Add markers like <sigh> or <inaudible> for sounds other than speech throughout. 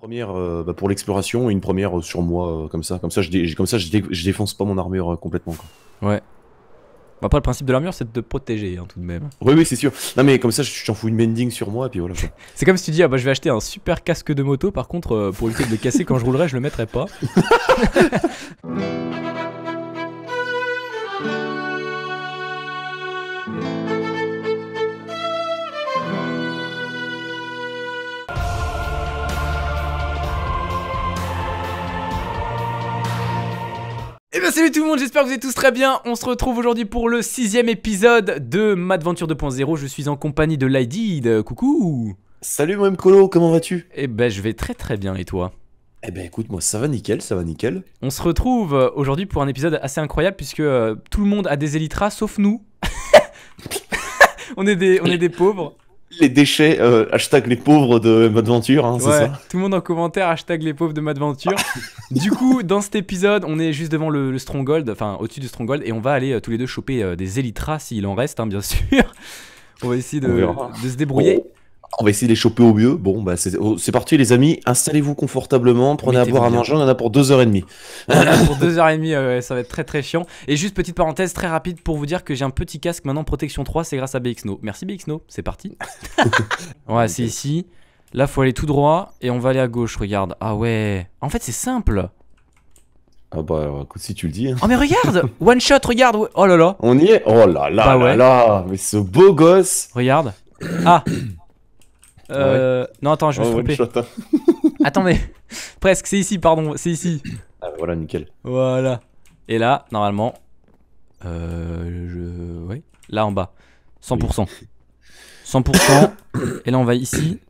première euh, bah, pour l'exploration une première euh, sur moi euh, comme ça. Comme ça, je, comme ça je, défonce pas mon armure complètement. Ouais. Bah, après, le principe de l'armure, c'est de te protéger hein, tout de même. Oui, oui, c'est sûr. Non, mais comme ça, je t'en fous une bending sur moi et puis voilà. <laughs> c'est comme si tu dis, ah, bah, je vais acheter un super casque de moto. Par contre, pour éviter de le casser quand je roulerai, je le mettrai pas. <laughs> salut tout le monde, j'espère que vous êtes tous très bien. On se retrouve aujourd'hui pour le sixième épisode de Madventure 2.0. Je suis en compagnie de Lydid. Coucou Salut mon Colo, comment vas-tu Eh ben je vais très très bien et toi eh ben écoute, moi ça va nickel, ça va nickel. On se retrouve euh, aujourd'hui pour un épisode assez incroyable puisque euh, tout le monde a des Elytras sauf nous. <laughs> on, est des, on est des pauvres les déchets, euh, hashtag les pauvres de Madventure, hein, c'est ça Tout le monde en commentaire, hashtag les pauvres de Madventure. du coup, dans cet épisode, on est juste devant le, Stronghold, enfin au-dessus du Stronghold, et on va aller euh, tous les deux choper euh, des Elytras s'il en reste, hein, bien <laughs> sûr. on va essayer de, se débrouiller. On va essayer de les choper au mieux. Bon, bah oh, c'est parti, les amis. Installez-vous confortablement. Prenez à boire, à manger. On en a pour 2h30. On a pour 2h30, <laughs> demie ça va être très très chiant. Et juste petite parenthèse très rapide pour vous dire que j'ai un petit casque maintenant protection 3. C'est grâce à BXNO. Merci BXNO. C'est parti. <laughs> ouais, c'est ici. Là, faut aller tout droit et on va aller à gauche. Regarde. Ah ouais. En fait, c'est simple. Ah bah écoute si tu le dis. Hein. Oh mais regarde, one shot, regarde. Oh là là. On y est. Oh là là. Bah ouais. là Mais ce beau gosse. Regarde. Ah. <clears throat> Ah euh, Non, attends, je me suis trompé. Attendez presque, c'est ici, pardon, c'est ici. Ah, voilà, nickel. Voilà. Et là, normalement, euh, je... oui. là en bas, 100%. 100%. <coughs> et là, on va ici.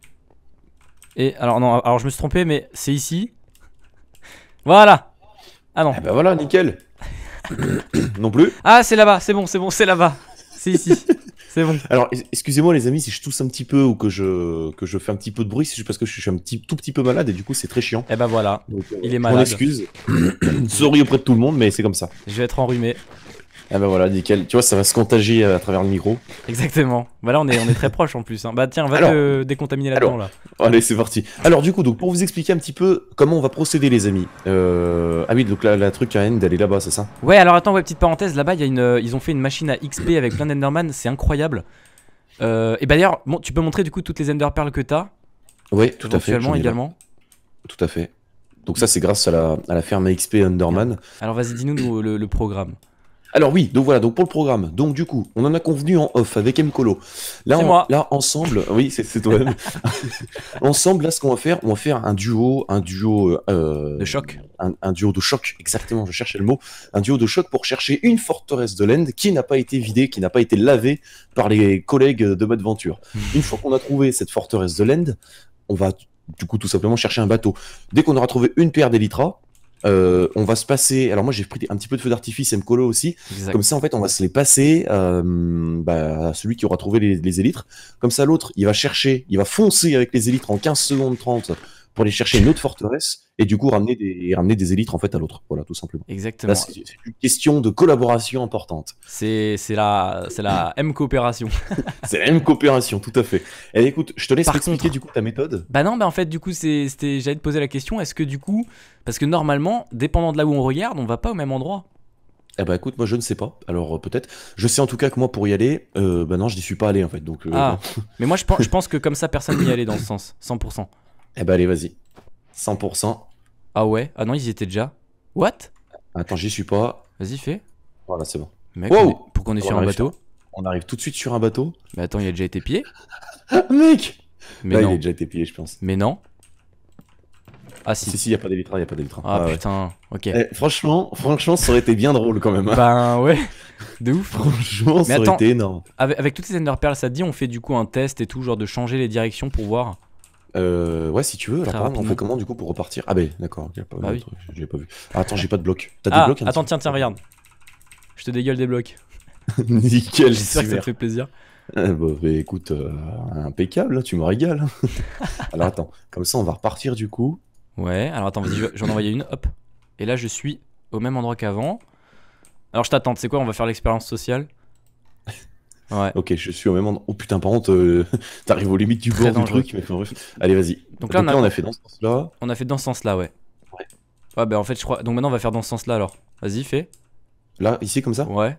Et alors, non, alors je me suis trompé, mais c'est ici. Voilà. Ah non. Eh ben voilà, nickel. <coughs> non plus. Ah, c'est là-bas, c'est bon, c'est bon, c'est là-bas. C'est ici. <laughs> C'est bon. Alors, excusez-moi les amis si je tousse un petit peu ou que je, que je fais un petit peu de bruit, c'est juste parce que je suis un petit, tout petit peu malade et du coup c'est très chiant. eh ben voilà, euh, il est malade. On excuse. <clears throat> Sorry auprès de tout le monde, mais c'est comme ça. Je vais être enrhumé. Ah bah voilà, nickel. Tu vois, ça va se contagier euh, à travers le micro. Exactement. Voilà, bah on est, on est très proche en plus. Hein. Bah tiens, va te décontaminer là-dedans là. Allez, c'est parti. Alors du coup, donc pour vous expliquer un petit peu comment on va procéder, les amis. Euh... Ah oui, donc là, le truc à end, elle est là-bas, c'est ça Ouais, alors attends, ouais, petite parenthèse, là-bas, y a euh, ils ont fait une machine à XP avec plein d'Enderman, c'est incroyable. Euh, et bah d'ailleurs, bon, tu peux montrer du coup toutes les Ender Pearls que t'as. Oui, tout à fait. également. Tout à fait. Donc ça, c'est grâce à la, à ferme XP enderman Alors vas-y, dis-nous le programme. Alors oui, donc voilà, donc pour le programme, donc du coup, on en a convenu en off avec Mcolo. Là, là ensemble, oui, c'est toi-même. <laughs> ensemble, là, ce qu'on va faire, on va faire un duo, un duo euh, de choc, un, duo de choc, exactement. Je cherchais le mot, un duo de choc pour chercher une forteresse de l'End qui n'a pas été vidée, qui n'a pas été lavée par les collègues de Madventure. Hmm. Une fois qu'on a trouvé cette forteresse de l'End, on va du coup tout simplement chercher un bateau. Dès qu'on aura trouvé une paire d'Elytra, euh, on va se passer. Alors moi j'ai pris un petit peu de feu d'artifice et colo aussi. Comme ça en fait on va se les passer euh, bah, à celui qui aura trouvé les, les élytres. Comme ça l'autre il va chercher, il va foncer avec les élytres en 15 secondes 30 pour aller chercher une autre forteresse et du coup ramener des, ramener des en fait à l'autre. Voilà, tout simplement. Exactement. C'est une question de collaboration importante. C'est la, la M-coopération. c'est la <laughs> M-coopération, <laughs> tout à fait. Et eh, écoute, je te laisse expliquer du coup ta méthode. Bah non, bah en fait, du coup, j'allais te poser la question est-ce que du coup, parce que normalement, dépendant de là où on regarde, on va pas au même endroit. Eh bah écoute, moi je ne sais pas. Alors euh, peut-être. Je sais en tout cas que moi pour y aller, euh, bah non, je n'y suis pas allé en fait. Donc, euh, ah. <laughs> mais moi je pense, je pense que comme ça personne n'y allait dans ce sens, 100%. Eh bah allez, vas-y. 100%. Ah ouais Ah non, ils y étaient déjà. What Attends, j'y suis pas. Vas-y, fais. Voilà, c'est bon. Mec, pour qu'on est sur un bateau. On arrive tout de suite sur un bateau. Mais attends, il a déjà été pillé <laughs> Mec Mais Là, non. il a déjà été pillé, je pense. Mais non. Ah si. Si, si, y a pas il y a pas d'élytra. Ah, ah putain, ok. Eh, franchement, franchement, ça aurait été bien drôle quand même. Bah ouais, de ouf. franchement, ça aurait été énorme. Avec, avec toutes ces Ender Pearls, ça dit, on fait du coup un test et tout, genre de changer les directions pour voir euh, ouais, si tu veux. alors, on fait comment du coup pour repartir Ah, ben, bah, d'accord. je l'ai J'ai pas vu. Ah, attends, j'ai pas de bloc. T'as des ah, blocs Attends, tiens, tiens, regarde. Je te dégueule des blocs. <laughs> Nickel, J'espère que ça te fait plaisir. Eh, bah, bah, écoute, euh, impeccable, hein, tu me régales. <laughs> alors, attends, comme ça, on va repartir du coup. Ouais, alors attends, vas-y, j'en je envoyais une, hop. Et là, je suis au même endroit qu'avant. Alors, je t'attends, tu sais quoi, on va faire l'expérience sociale. Ok, je suis au même endroit. Oh putain, par contre, euh, <laughs> t'arrives aux limites du bord du truc. Allez, vas-y. Donc, là, on a... fait dans ce sens-là. On a fait dans ce sens-là, ouais. Ouais. bah en fait, je crois. Donc maintenant, on va faire dans ce sens-là alors. Vas-y, fais. Là, ici, comme ça Ouais.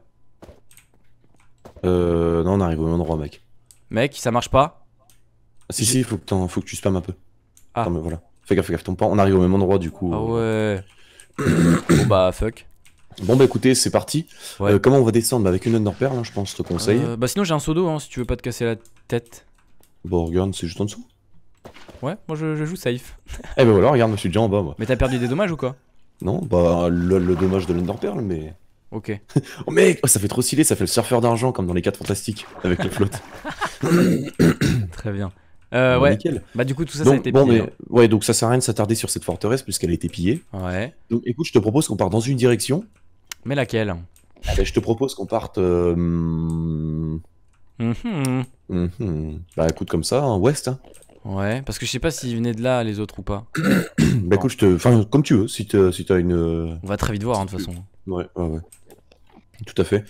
Euh. Non, on arrive au même endroit, mec. Mec, ça marche pas ah, Si, si, faut que, faut que tu spammes un peu. Ah. mais voilà. Fais gaffe, fais gaffe, ton pas. On arrive au même endroit, du coup. Ah ouais. <coughs> bon, bah, fuck. Bon bah écoutez, c'est parti. Euh, comment on va descendre bah, Avec une underperle, hein, je pense, te conseille euh, bah sinon j'ai un seau hein, si tu veux pas te casser la tête. Bon regarde, c'est juste en dessous. Ouais, moi je, joue safe. <laughs> eh ben voilà, regarde, je suis déjà en bas moi. Mais t'as perdu des dommages ou quoi Non, bah le, dommage de l'underperle, mais... Ok. <laughs> oh mec, oh, ça fait trop stylé, ça fait le surfeur d'argent comme dans les 4 fantastiques, avec la flotte. <laughs> Très bien. Euh, ouais. Bah du coup tout ça, ça a été bon, Mais, ouais, donc ça sert à rien de s'attarder sur cette forteresse puisqu'elle a été pillée. Ouais. Donc écoute, je te propose qu'on part dans une direction mais laquelle eh ben, Je te propose qu'on parte. euh, mhm. Mhm. Bah écoute, comme ça, en hein, ouest. hein. Ouais, parce que je sais pas s'ils venaient de là, les autres ou pas. <coughs> Bah écoute, je te. Enfin, comme tu veux, si t'as si une. On va très vite voir, hein, de toute façon. Ouais, ouais, ouais. Tout à fait.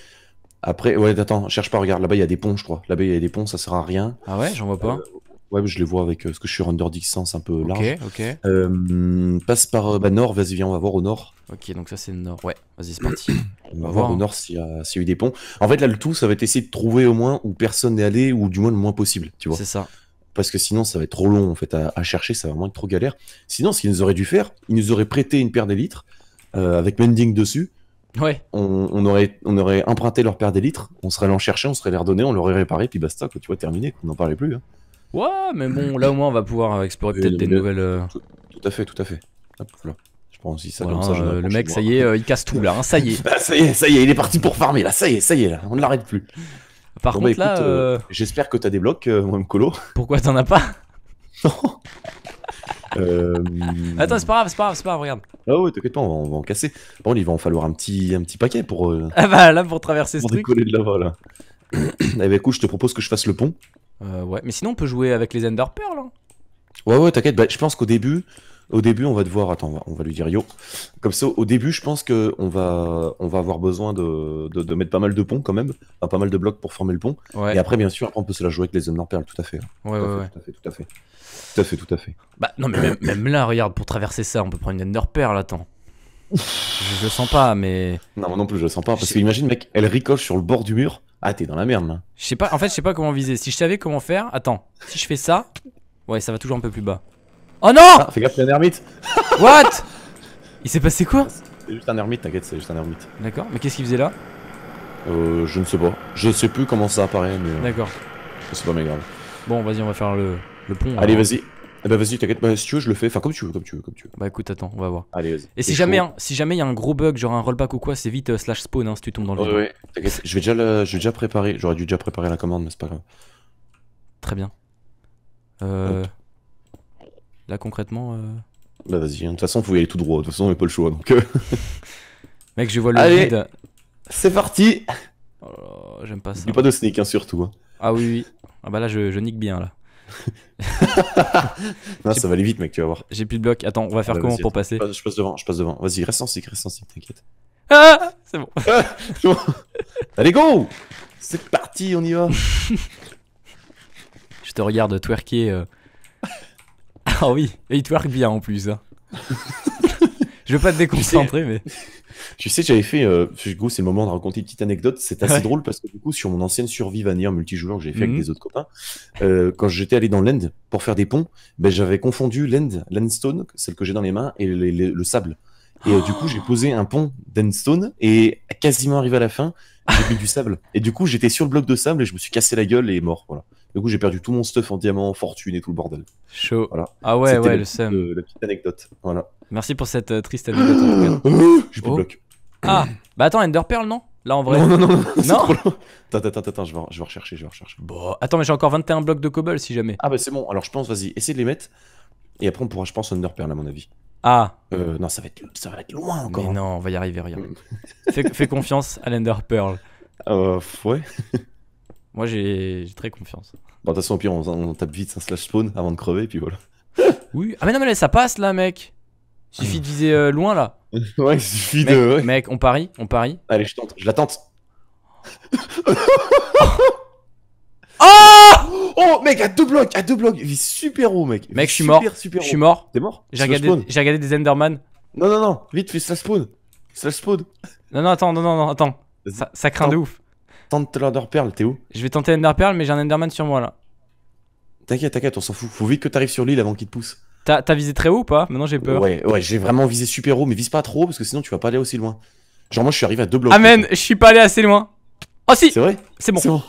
Après, ouais, attends, cherche pas, regarde, là-bas il y a des ponts, je crois. Là-bas il y a des ponts, ça sert à rien. Ah ouais, j'en vois pas. Euh, Ouais, je les vois avec. Euh, ce que je suis render distance un peu large. Ok, ok. Euh, passe par euh, bah, nord, vas-y, viens, on va voir au nord. Ok, donc ça c'est le nord. Ouais, vas-y, c'est parti. <clears throat> on va, voir au hein. nord s'il y, y, a eu des ponts. En fait, là, le tout, ça va être essayer de trouver au moins où personne n'est allé, ou du moins le moins possible, tu vois. C'est ça. Parce que sinon, ça va être trop long en fait à, chercher, ça va vraiment être trop galère. Sinon, ce qu'ils nous auraient dû faire, ils nous auraient prêté une paire d'élitres, avec Mending dessus. Ouais. On, aurait, on aurait emprunté leur paire d'élitres, on serait allé en chercher, on serait les redonner on l'aurait réparé, puis basta, tu vois, terminé, on n'en parlait plus. Hein. Ouais, mais bon, là au moins on va pouvoir euh, explorer peut-être des nouvelles. Euh. Tout, à fait, tout à fait. Hop là. Je prends aussi ça comme ça. Euh, le mec, ça y est, il casse tout là, hein, ça y est. <laughs> Bah, ça y est, ça y est, il est parti pour farmer là, ça y est, ça y est, là, on ne l'arrête plus. Par bah, contre, là. J'espère que t'as des blocs, moi, Colo. <laughs> Pourquoi t'en as pas Non <laughs> euh... Attends, c'est pas grave, c'est pas grave, c'est pas grave, regarde. Ah ouais, t'inquiète pas, on va, en casser. Bon, il va en falloir un petit, un petit paquet pour. ah bah là, pour traverser ce truc. Pour décoller de là-bas, là. là. <clears throat> eh bah écoute, je te propose que je fasse le pont. Euh, ouais, mais sinon on peut jouer avec les Ender Pearl. Hein. Ouais, ouais, t'inquiète. Bah, je pense qu'au début, au début, on va devoir. Attends, on va, lui dire yo. Comme ça, au début, je pense que on va, on va avoir besoin de, mettre pas mal de ponts quand même, pas mal de blocs pour former le pont. Et après, bien sûr, on peut se la jouer avec les Ender Pearl, tout à fait. Hein. Ouais, tout ouais, à fait, ouais. Tout à fait, tout à fait, Bah non, mais même, là, regarde, pour traverser ça, on peut prendre une Ender Pearl, attends. je, sens pas, mais. Non, moi non plus, je le sens pas. Parce que imagine, mec, elle ricoche sur le bord du mur. Ah, t'es dans la merde là. Je sais pas, en fait, je sais pas comment viser. Si je savais comment faire, attends, si je fais ça, ouais, ça va toujours un peu plus bas. Oh non ah, Fais gaffe, c'est un ermite. <laughs> What Il s'est passé quoi C'est juste un ermite, t'inquiète, c'est juste un ermite. D'accord, mais qu'est-ce qu'il faisait là Euh, je ne sais pas. Je sais plus comment ça apparaît, mais. Euh, D'accord. C'est pas méga grave. Bon, vas-y, on va faire le, le pont. Allez, vas-y. Eh bah vas-y, t'inquiète, bah, si tu veux, je le fais. Enfin, comme tu veux, comme tu veux, comme tu veux. Bah écoute, attends, on va voir. Allez, vas-y. Et si jamais, si jamais il y a un gros bug, genre un rollback ou quoi, c'est vite euh, slash spawn hein, si tu tombes dans le vide. Ouais, ouais, je vais déjà, préparer. J'aurais dû déjà préparer la commande, mais c'est pas grave. Très bien. Euh... Là, concrètement. Euh, bah vas-y, hein. de toute façon, faut y aller tout droit. De toute façon, on n'a pas le choix donc. Euh. <laughs> Mec, je vois le Allez, C'est parti! Oh, j'aime pas ça. a pas de sneak, hein, surtout. Hein. Ah oui, oui. Ah bah là, je, je nique bien là. <laughs> non, ça va aller vite, mec, tu vas voir. J'ai plus de bloc, Attends, on va faire bah, comment pour passer je passe, devant, je passe devant. Vas-y, reste en cycle, reste en cycle, t'inquiète. Ah, ah, ah, ah C'est bon. Allez, go C'est parti, on y va. <laughs> je te regarde twerker. Euh. <laughs> Ah oui, et il twerk bien en plus. Hein. Je veux pas te déconcentrer, mais. <laughs> Tu sais, j'avais fait. Euh, du coup, c'est le moment de raconter une petite anecdote. C'est assez drôle parce que du coup, sur mon ancienne survie Vanir multijoueur que j'ai fait avec mhm. des autres copains, euh, quand j'étais allé dans l'End pour faire des ponts, ben, j'avais confondu l'End, l'Endstone, celle que j'ai dans les mains, et le sable. Et euh, du coup, j'ai posé un pont d'Endstone et quasiment arrivé à la fin, j'ai mis du sable. Et du coup, j'étais sur le bloc de sable et je me suis cassé la gueule et mort. Voilà. Du coup, j'ai perdu tout mon stuff en diamant, fortune et tout le bordel. Chaud. Voilà. Ah ouais, ouais, le, sable la petite anecdote. Voilà. Merci pour cette euh, triste anecdote. <gasps> Mmh. Oh. bloc. Ah, bah attends, Ender Pearl, non Là en vrai. Non, non, non, Attends, attends, attends, je vais, je vais rechercher, je vais rechercher. Bon, bah, attends, mais j'ai encore 21 blocs de cobble si jamais. Ah, bah c'est bon, alors je pense, vas-y, essaie de les mettre. Et après, on pourra, je pense, Ender Pearl à mon avis. Ah. Euh, non, ça va, être, loin encore. Mais hein. non, on va y arriver, rien mm. <laughs> fais, confiance à l'Ender Pearl. Euh, ouais. <laughs> Moi, j'ai très confiance. Bon, de toute façon, au pire, on, tape vite un slash spawn avant de crever, et puis voilà. oui. Ah, mais non, mais ça passe là, mec. Il Suffit de viser euh, loin là. <laughs> ouais, il suffit de. Mec, on parie, on parie. Allez, je tente, je la tente. Oh <laughs> Oh, mec, à deux blocs, à deux blocs. Il est super haut, mec. Mec, je suis mort. Je suis mort. T'es mort J'ai regardé, j'ai regardé des Enderman. Non, non, non, vite, fais ça spawn. ça spawn. Non, non, attends, non, non, non, attends. Ça, craint de ouf. Tente l'Ender Pearl, t'es où Je vais tenter l'enderpearl Pearl, mais j'ai un Enderman sur moi là. T'inquiète, t'inquiète, on s'en fout. Faut vite que t'arrives sur l'île avant qu'il te pousse. T'as visé très haut ou pas Maintenant j'ai peur. Ouais, ouais, j'ai vraiment visé super haut, mais vise pas trop parce que sinon tu vas pas aller aussi loin. Genre moi je suis arrivé à deux blocs. Amen, je suis pas allé assez loin. Oh si C'est vrai C'est bon.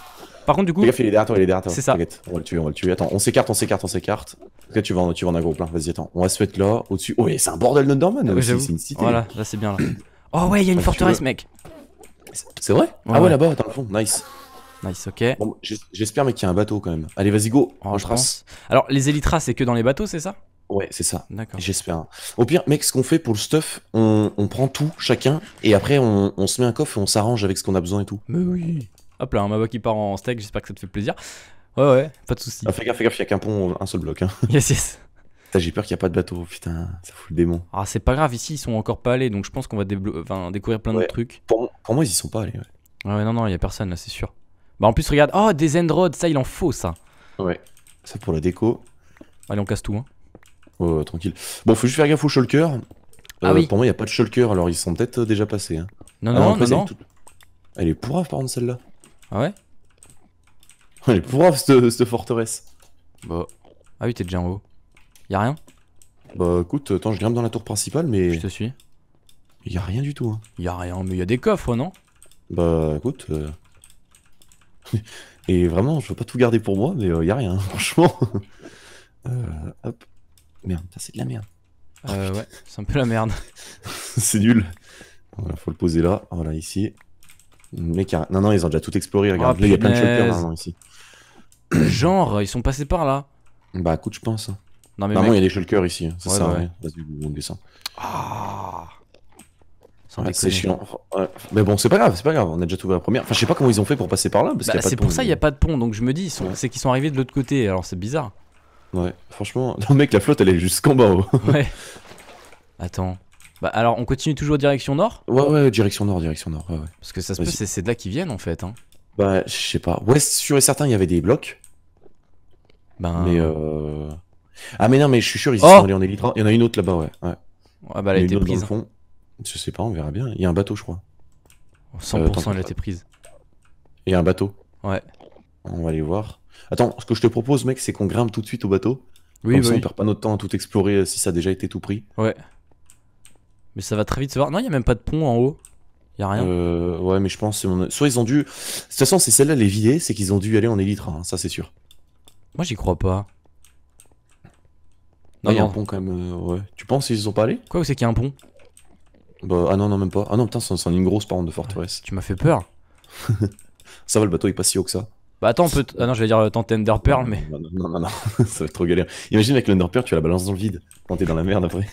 Par contre du coup. Fais gaffe, il est derrière toi, il est derrière toi. C'est ça. On va le tuer, on va le tuer. Attends, on s'écarte, on s'écarte, on s'écarte. que tu vas en, tu vas en agro plein. Vas-y, attends. On va se mettre là, au-dessus. Oh, c'est un bordel de là Ouais, c'est une cité. Voilà, là c'est bien là. <clears throat> Oh ouais, il y a une forteresse, mec. C'est vrai Ah ouais, là-bas, dans le fond. Nice. Nice, ok. J'espère, mec qu'il y a un bateau quand même. Allez, vas-y, go. je Alors, les élytras c'est que dans les bateaux, c'est ça Ouais, c'est ça. D'accord. J'espère. Au pire, mec, ce qu'on fait pour le stuff, on, prend tout, chacun, et après on, se met un coffre et on s'arrange avec ce qu'on a besoin et tout. Mais oui. Hop là, un Maba qui part en steak, j'espère que ça te fait plaisir. Ouais, ouais, pas de soucis. Ah, fais gaffe, fais gaffe, a qu'un pont, un seul bloc. Hein. <laughs> Yes, yes. J'ai peur qu'il n'y a pas de bateau, putain, ça fout le démon. Ah, c'est pas grave, ici ils sont encore pas allés, donc je pense qu'on va découvrir plein d'autres de trucs. Pour, moi, ils y sont pas allés, ouais. Ah non, non, il a personne là, c'est sûr. Bah, en plus, regarde, oh, des end ça il en faut ça. Ouais, ça pour la déco. Allez, on casse tout, hein tranquille. Bon, faut juste faire gaffe au shulker. Ah euh, pour moi, il n'y a pas de shulker, alors ils sont peut-être euh, déjà passés. Hein. Non, ah, non, non, non, Elle, est tout... elle par contre, celle-là. Ah ouais Elle est pourrave, cette, cette forteresse. Bah. Ah oui, t'es déjà en haut. Y'a rien Bah écoute, attends, je grimpe dans la tour principale, mais. Je te suis. a rien du tout. Hein. Y'a rien, mais y'a des coffres, non Bah écoute. Euh, <laughs> et vraiment, je veux pas tout garder pour moi, mais y'a y a rien, <laughs> franchement. <laughs> hop. Merde, c'est de la merde. Ah, euh, ouais, c'est un peu la merde. <laughs> <laughs> c'est nul. faut le poser là. Voilà, ici. mec Non, non, ils ont déjà tout exploré. Regarde, ah, il y a plein de shulkers hein, ici. <coughs> Genre, ils sont passés par là. Bah, écoute, je pense. Hein. Non, mais. il y a des shulkers ici. Hein. c'est Ça ouais, vas Ah! c'est chiant. Mais bon, c'est pas grave, c'est pas grave. On a déjà trouvé la première. Enfin, je sais pas comment ils ont fait pour passer par là. bah, c'est pour ça il n'y a pas de pont. Donc je me dis, c'est qu'ils sont arrivés de l'autre côté. Alors c'est bizarre. Ouais, franchement, <laughs> non mec, la flotte elle est jusqu'en bas. Oh. <laughs> ouais. Attends. Bah alors, on continue toujours direction nord Ouais, ouais, direction nord, direction nord. Parce que ça se peut, c'est de là qu'ils viennent en fait. Hein. Bah, je sais pas. Ouais, sûr et certain, il y avait des blocs. Ben... Mais euh... Ah mais non, mais je suis sûr, ils oh sont allés en élytra Il y en a une autre là-bas, ouais. ouais. Ah bah elle a, été prise. Je sais pas, on verra bien. Il y a un bateau, je crois. 100% euh, elle a été prise. Il y a un bateau. Ouais. On va aller voir. Attends, ce que je te propose, mec, c'est qu'on grimpe tout de suite au bateau. Oui, Comme bah ça, on ne perd pas notre temps à tout explorer euh, si ça a déjà été tout pris. Ouais. Mais ça va très vite se voir. Non, il n'y a même pas de pont en haut. Il n'y a rien. Euh, ouais, mais je pense. Mon... Soit ils ont dû. De toute façon, c'est celle-là, les vider, c'est qu'ils ont dû aller en élytra, hein, ça c'est sûr. Moi, j'y crois pas. Non, il y a un pont quand même. Euh, ouais. Tu penses qu'ils sont pas allés Quoi, Ou c'est qu'il y a un pont bah, Ah non, non, même pas. Ah non, putain, c'est une grosse par de forteresse. Tu m'as fait peur. <laughs> Ça va, le bateau est pas si haut que ça. Bah attends, on peut. Ah non, je vais dire euh, tenter Ender Pearl, mais. Non, non, non, non, <laughs> ça va être trop galère. Imagine avec l'Ender Pearl, tu la balances dans le vide quand t'es dans la merde après.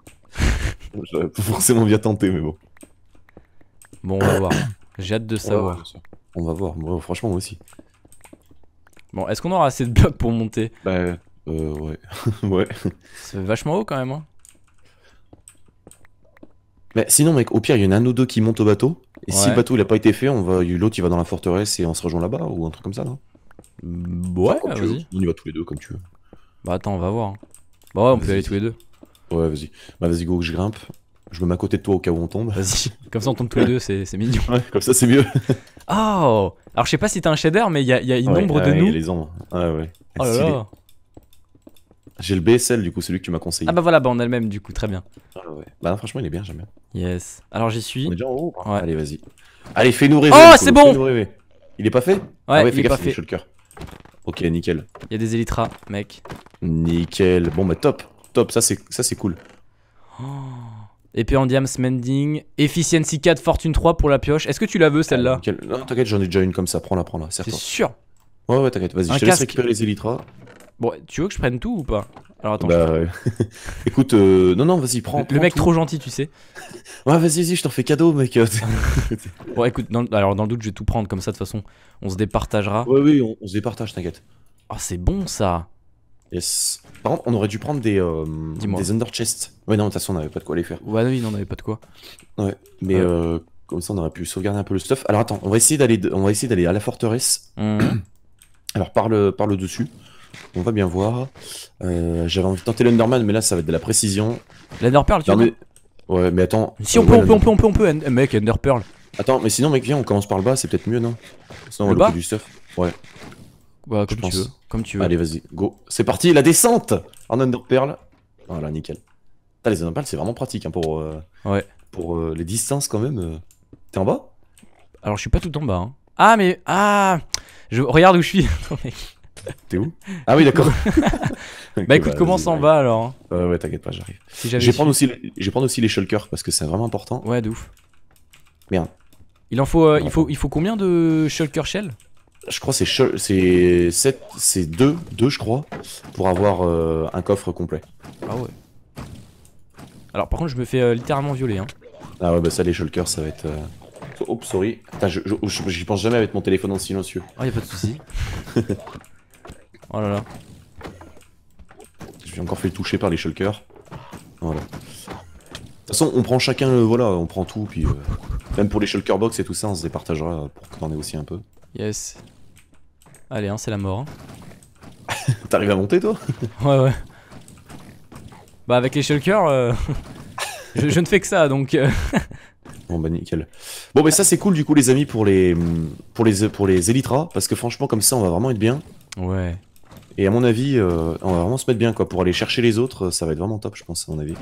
<laughs> J'aurais pas forcément bien tenté, mais bon. Bon, on va voir. J'ai hâte de savoir. On va voir, franchement, moi aussi. Bon, est-ce qu'on aura assez de blocs pour monter Bah, euh, ouais. <laughs> ouais. C'est vachement haut quand même, hein. Mais sinon, mec, au pire, il y en a un ou deux qui monte au bateau, et si le bateau il a pas été fait, on va l'autre il va dans la forteresse et on se rejoint là-bas ou un truc comme ça, non mm, Ouais, vas-y. On y va tous les deux comme tu veux. Bah attends, on va voir. Hein. Bah ouais, on peut y aller tous les deux. Ouais, vas-y. Bah vas-y, go, que je grimpe. Je me mets à côté de toi au cas où on tombe. Vas-y. Comme ça, on tombe tous les deux, c'est mignon. <laughs> Ouais, comme ça, c'est mieux. oh Alors, je sais pas si t'as un shader, mais il y a, une ombre de nous. les ombres. Ah ouais. Oh j'ai le BSL, du coup, celui que tu m'as conseillé. Ah bah voilà, bah on a le même, du coup, très bien. Ah ouais. Bah franchement, il est bien, j'aime bien. Yes. Alors j'y suis. On est déjà en haut hein. ouais. Allez, vas-y. Allez, fais-nous rêver. Oh, c'est bon Il est pas fait ah Ouais, il est pas fait. Ok, nickel. Il y a des Elytras, mec. Nickel. Bon, bah top. Top, ça c'est cool. Et oh. Épée en diam, mending, efficiency 4, fortune 3 pour la pioche. Est-ce que tu la veux celle-là ah, Non, t'inquiète, j'en ai déjà une comme ça, prends-la, prends-la, C'est sûr. Ouais, ouais, t'inquiète, vas-y, je te laisse récupérer les Elytras. Bon, tu veux que je prenne tout ou pas Alors attends. Bah, ouais, <laughs> écoute, euh, non, non, vas-y, prends. Le mec trop gentil, tu sais. <laughs> ouais, vas-y, vas-y, je t'en fais cadeau, mec. <laughs> bon, écoute, alors dans le doute, je vais tout prendre, comme ça, de toute façon, on se départagera. Ouais, oui, on, se départage, t'inquiète. Ah, oh, c'est bon ça Yes. Par contre, on aurait dû prendre des, euh, des under chests. Ouais, non, de toute façon, on n'avait pas de quoi les faire. Ouais, oui, non, on avait pas de quoi. Ouais, mais euh, comme ça, on aurait pu sauvegarder un peu le stuff. Alors attends, on va essayer d'aller, on va essayer d'aller à la forteresse. Mmh. <coughs> alors par le, par le dessus. On va bien voir. Euh, j'avais envie de tenter l'Enderman, mais là ça va être de la précision. L'Enderpearl, tu vois mais... Ouais, mais attends. Si on peut, on peut, on peut, on peut, on peut, mec, Enderpearl. Attends, mais sinon, mec, viens, on commence par le bas, c'est peut-être mieux, non Sinon, on le va bas du stuff. Ouais. Bah, comme tu veux. Comme tu veux. Allez, vas-y, go. C'est parti, la descente en Underpearl. Voilà, ah, nickel. As, les Underpearl, c'est vraiment pratique hein, pour, euh, ouais. pour euh, les distances quand même. T'es en bas Alors, je suis pas tout en bas. Hein. Ah, mais. Ah je... Regarde où je suis. <laughs> <laughs> T'es où Ah oui, d'accord. <laughs> bah écoute, bah, commence en bas va alors euh, Ouais, t'inquiète pas, j'arrive. je, vais prendre aussi, les shulkers parce que c'est vraiment important. Ouais, de ouf. Merde. Il en faut, euh, il faut, il faut combien de shulker shell je crois c'est c'est c'est 2 je crois pour avoir euh, un coffre complet. Ah ouais. Alors par contre, je me fais euh, littéralement violer hein. Ah ouais, bah ça les shulkers ça va être euh... Oh sorry. j'y pense jamais avec mon téléphone en silencieux. Ah, oh, y'a pas de soucis <laughs> Oh là là. Je suis encore fait toucher par les shulkers. Voilà. De toute façon, on prend chacun, euh, voilà, on prend tout, puis euh, même pour les shulker box et tout ça, on se les partagera pour qu'on en ait aussi un peu. Yes. Allez, hein, c'est la mort. Hein. <laughs> T'arrives à monter, toi <laughs> Ouais, ouais. Bah, avec les shulkers, euh, <laughs> je, ne fais que ça, donc. Bon bah nickel. Bon bah ça c'est cool du coup les amis pour les pour les pour les Elytras parce que franchement comme ça on va vraiment être bien. Ouais. Et à mon avis, euh, on va vraiment se mettre bien quoi. Pour aller chercher les autres, ça va être vraiment top, je pense, à mon avis.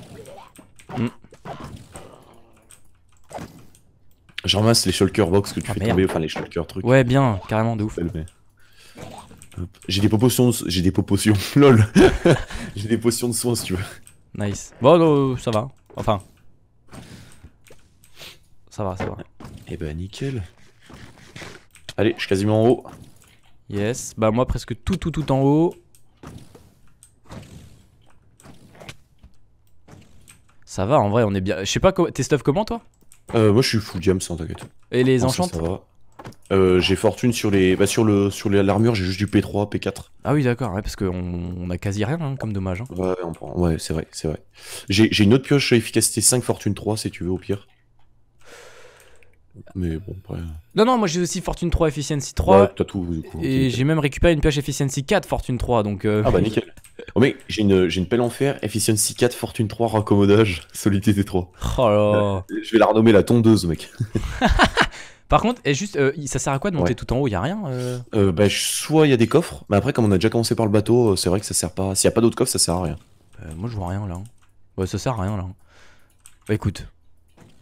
J'en mm. Je les shulker box que tu ah, fais tomber, enfin les shulker trucs. Ouais, bien, carrément de ouf. J'ai des potions, j'ai des potions, <laughs> lol. <laughs> j'ai des potions de soins si tu veux. Nice. Bon, oh, oh, ça va. Enfin. Ça va, ça va. Eh ben, nickel. Allez, je suis quasiment en haut. Yes. Bah moi presque tout tout tout en haut. Ça va en vrai on est bien. Je sais pas t'es stuff comment toi euh, Moi je suis full jam sans hein, t'inquiète. Et les Ça euh, j'ai fortune sur les bah, sur le sur l'armure j'ai juste du P3 P4 ah oui d'accord ouais, parce qu'on on a quasi rien hein, comme dommage hein. ouais, ouais c'est vrai c'est vrai j'ai une autre pioche efficacité 5 fortune 3 si tu veux au pire mais bon, hein. Non, non, moi j'ai aussi Fortune 3 Efficiency 3. Ouais, Et j'ai même récupéré une pioche Efficiency 4 Fortune 3. Donc, euh, Ah bah nickel. oh j'ai une, une, pelle en fer, Efficiency 4, Fortune 3, Raccommodage, <laughs> Solidité 3. Oh là. je vais la renommer la tondeuse, mec. <laughs> Par contre, est juste, euh, ça sert à quoi de monter tout en haut Il a rien euh? bah, Soit il y a des coffres, mais après, comme on a déjà commencé par le bateau, c'est vrai que ça sert pas. S'il n'y a pas d'autres coffres, ça sert à rien. moi je vois rien là. Ouais, bah, ça sert à rien là. Bah écoute,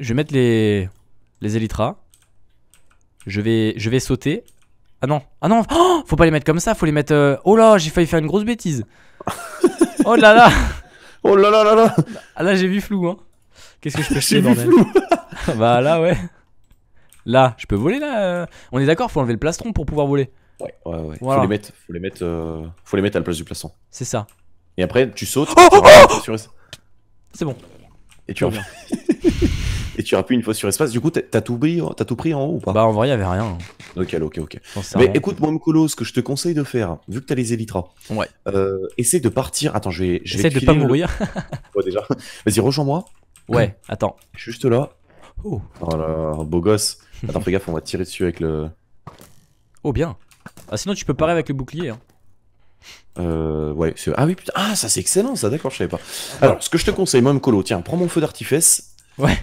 je vais mettre les les Elytras. Je vais, je vais sauter. Ah non, ah non, <gasps> oh, faut pas les mettre comme ça, faut les mettre. Euh, oh là, j'ai failli faire une grosse bêtise. <laughs> oh là là. Oh là là là là. Ah là, j'ai vu flou, hein. Qu'est-ce que je peux faire <laughs> Bah là, ouais. Là, je peux voler là. Euh. On est d'accord, faut enlever le plastron pour pouvoir voler. Ouais, ouais, ouais. Faut les mettre, faut les mettre, euh, faut les mettre à la place du plastron. C'est ça. Et après, tu sautes. Oh, oh, C'est bon. Et tu reviens. <laughs> et tu plus une fois sur espace. Du coup, t'as tout, pris, tout pris en haut ou pas Bah, en vrai, il y avait rien. Ok, ok, ok. Mais écoute, moi, Mkolo, ce que je te conseille de faire, vu que t'as les Elytras, ouais. Euh, essaie de partir. Attends, je vais. Je de pas mourir. <laughs> Vas-y, rejoins-moi. Ouais, attends. juste là. Oh. oh là, beau gosse. Attends, fais gaffe, on va tirer dessus avec le. Oh, bien. Ah, sinon, tu peux parer avec le bouclier. Hein. Euh, ouais, ah oui, putain, ah, ça c'est excellent, ça, d'accord, je savais pas. Alors, ce que je te conseille, même Colo, tiens, prends mon feu d'artifice. Ouais.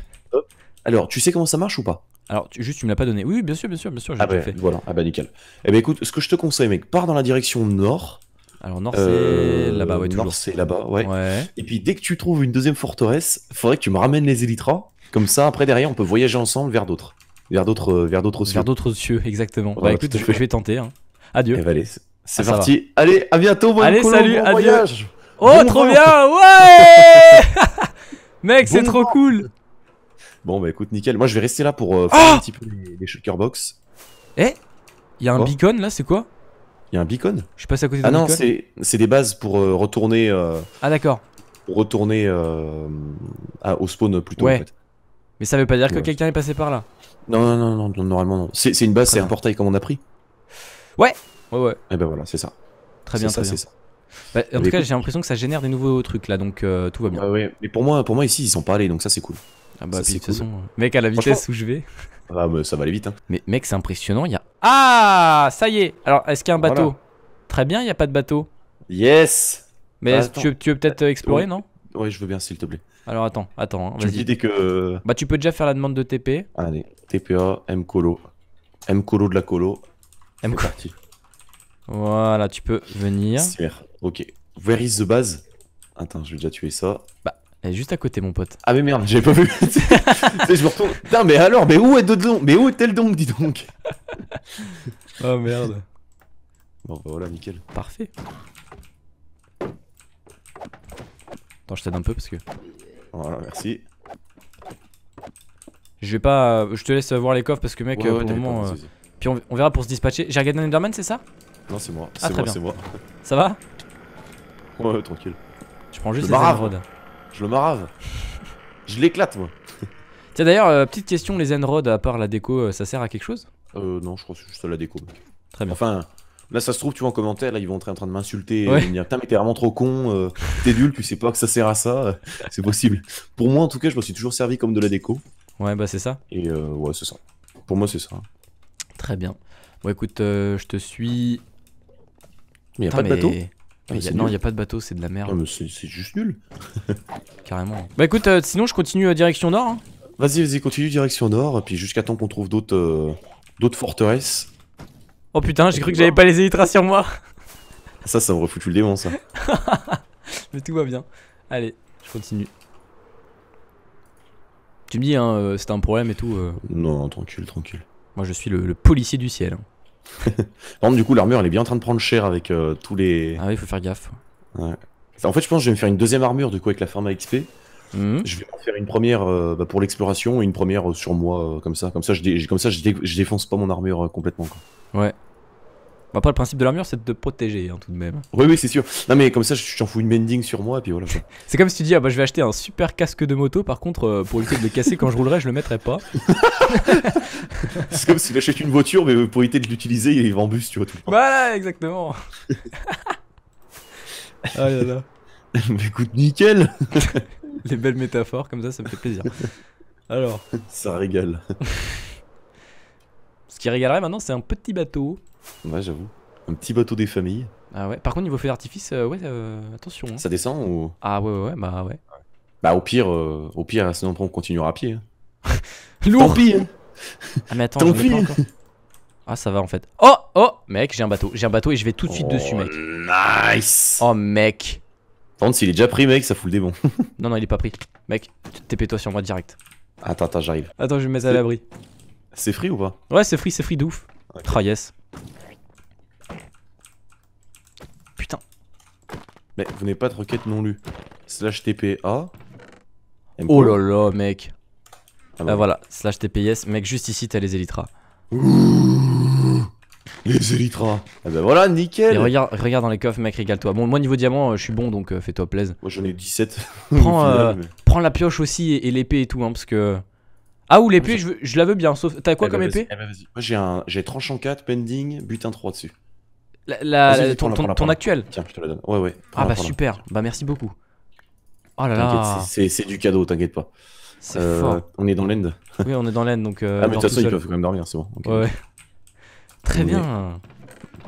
Alors, tu sais comment ça marche ou pas alors, juste, tu me l'as pas donné. Oui, bien sûr, bien sûr, bien sûr. Ah bah, fait. voilà. Ah bah, nickel. Eh ben, écoute, ce que je te conseille, mec, pars dans la direction nord. Alors, nord, c'est euh, là-bas, ouais, Nord, c'est là-bas, ouais. Et puis, dès que tu trouves une deuxième forteresse, faudrait que tu me ramènes les élytras. Comme ça, après, derrière, on peut voyager ensemble vers d'autres. Vers d'autres euh, vers d'autres cieux. Vers d'autres cieux, exactement. bah, écoute, je, vais tenter. Hein. Adieu. Et eh ben, allez, c'est ah, parti. Allez, à bientôt, Allez, salut, adieu. Oh, trop bien Ouais <laughs> <laughs> Mec, c'est trop cool Bon, bah écoute, nickel. Moi, je vais rester là pour euh, faire ah un petit peu les, shulker box. Eh Il y a un beacon là, c'est quoi Il y a un beacon Je passe passé à côté ah d'un Ah non, c'est des bases pour euh, retourner. Euh, ah d'accord. Pour Retourner euh, à, au spawn plutôt ouais. en fait. Mais ça veut pas dire que quelqu'un est passé par là. Non, non, non, non, normalement non. C'est une base, c'est un portail comme on a pris. Ouais Ouais, ouais. Et eh ben voilà, c'est ça. Très bien, ça, c'est ça. Bah, en tout cas, j'ai l'impression que ça génère des nouveaux trucs là, donc tout va bien. Mais pour moi, pour moi, ici, ils sont pas allés, donc ça, c'est cool. Ah bah, de toute façon, euh, mec, à la vitesse où je vais. Ah, ça va aller vite. Hein. Mais mec, c'est impressionnant. Il y a. Ah, ça y est. Alors, est-ce qu'il y a un bateau Très bien, il n'y a pas de bateau. Yes. Mais bah, tu veux, peut-être euh, explorer, non Oui je veux bien, s'il te plaît. Alors, attends, attends. Hein, tu que. Euh, bah, tu peux déjà faire la demande de TP. Allez, TPA, M-Colo. M-Colo de la Colo. M-Colo. Voilà, tu peux venir. Super, ok. Where is the base Attends, je vais déjà tuer ça. Bah, elle est juste à côté, mon pote. Ah, mais merde, j'ai pas vu. <laughs> je me retourne. Putain, mais alors, mais où est donc Mais où est-elle donc, dis donc <laughs> Oh merde. Bon, bah voilà, nickel. Parfait. Attends, je t'aide un peu parce que. Voilà, merci. Je vais pas. Euh, je te laisse voir les coffres parce que, mec, au moment. Euh, puis on, verra pour se dispatcher. J'ai regardé un Enderman, c'est ça Non, c'est moi. Ah, c'est très moi, c'est moi. Ça va Ouais, tranquille. Je prends juste les émeraudes. Je le marave. je l'éclate, moi. Tiens, d'ailleurs, euh, petite question les Enrod, à part la déco, euh, ça sert à quelque chose Euh, non, je crois que c'est juste à la déco. Très bien. Enfin, là, ça se trouve, tu vois, en commentaire, là, ils vont être en train de m'insulter. Euh, me dire, Putain, mais t'es vraiment trop con. t'es nul, tu sais pas que ça sert à ça. <laughs> c'est possible. Pour moi, en tout cas, je me suis toujours servi comme de la déco. Ouais, bah c'est ça. Et ouais, c'est ça. Pour moi, c'est ça. Très bien. Bon, écoute, je te suis. Mais y a pas de bateau ah, non, il n'y a pas de bateau, c'est de la merde. Ah, c'est juste nul. <laughs> Carrément. Bah écoute, euh, sinon je continue euh, direction nord. Hein. Vas-y, vas-y, continue direction nord, puis jusqu'à temps qu'on trouve d'autres euh, d'autres forteresses. Oh putain, j'ai cru que j'avais pas les élytras sur moi. Ah, ça, ça m'aurait tout le démon, ça. <laughs> Mais tout va bien. Allez, je continue. Tu me dis, hein, c'était un problème et tout. Non, tranquille, tranquille. Moi, je suis le, policier du ciel. Hein. Par <laughs> contre, du coup, l'armure, elle est bien en train de prendre cher avec euh, tous les. Ah oui, il faut faire gaffe. En fait, je pense que je vais me faire une deuxième armure du coup avec la Pharma XP. Mhm. Je vais en faire une première euh, bah, pour l'exploration et une première euh, sur moi, comme ça. Comme ça, je, comme ça je, défonce pas mon armure complètement. Quoi. Ouais, bah, après, le principe de l'armure, c'est de te protéger hein, tout de même. Oui, oui, c'est sûr. Non, mais comme ça, t'en fous une bending sur moi, puis voilà. <laughs> c'est comme si tu dis, ah bah, je vais acheter un super casque de moto, par contre, euh, pour éviter de le casser quand je roulerai, je le mettrai pas. <laughs> c'est comme si j'achète une voiture, mais euh, pour éviter de l'utiliser, il va en bus, tu vois, tout le Voilà, bah, exactement. <laughs> ah là là. écoute, nickel Les belles métaphores, comme ça, ça me fait plaisir. Alors. Ça régale. Ce qui régalerait maintenant, c'est un petit bateau. Ouais, j'avoue. Un petit bateau des familles. Ah ouais. Par contre, niveau feu d'artifice, euh, ouais, euh, attention. Hein. Ça descend ou Ah ouais, ouais, bah ouais. Bah au pire, euh, au pire, hein, sinon on continuera à pied. Hein. <laughs> Lourd. Tant pis. Ah mais attends. Tant pis. Ah ça va en fait. Oh oh mec, j'ai un bateau, j'ai un bateau et je vais tout de suite oh, dessus mec. Nice. Oh mec. Attends s'il est déjà pris mec, ça fout le démon. <laughs> non non, il est pas pris. Mec, TP toi sur moi direct. Attends, attends, j'arrive. Attends, je vais me mettre à l'abri. C'est free ou pas Ouais, c'est free, c'est free d'ouf ouf. Ah, yes. Putain. Mais vous n'avez pas de requête non lu Slash TPA. Oh là là, mec. bah. voilà, slash TPS. Mec, juste ici, t'as les Elytras. Les Elytras. bah eh ben voilà, nickel. Et regarde, dans les coffres, mec, régale-toi. Bon, moi, niveau diamant, euh, je suis bon, donc euh, fais-toi plaise. Moi, j'en ai 17. <laughs> Prends, euh, prends la pioche aussi et, et l'épée et tout, hein, parce que. Ah, ou l'épée, je, je la veux bien. Sauf... T'as quoi eh comme bah, épée eh bah, Moi j'ai un j'ai tranchant 4, pending, butin 3 dessus. La- Ton actuel Tiens, je te la donne. Ouais ouais. Ah bah super, bah merci beaucoup. Oh là là, c'est- du cadeau, t'inquiète pas. c'est fort. Euh, on est dans l'end. Oui, on est dans l'end donc. euh, ah mais de toute façon il peut quand même dormir, c'est bon. Ouais. Très bien.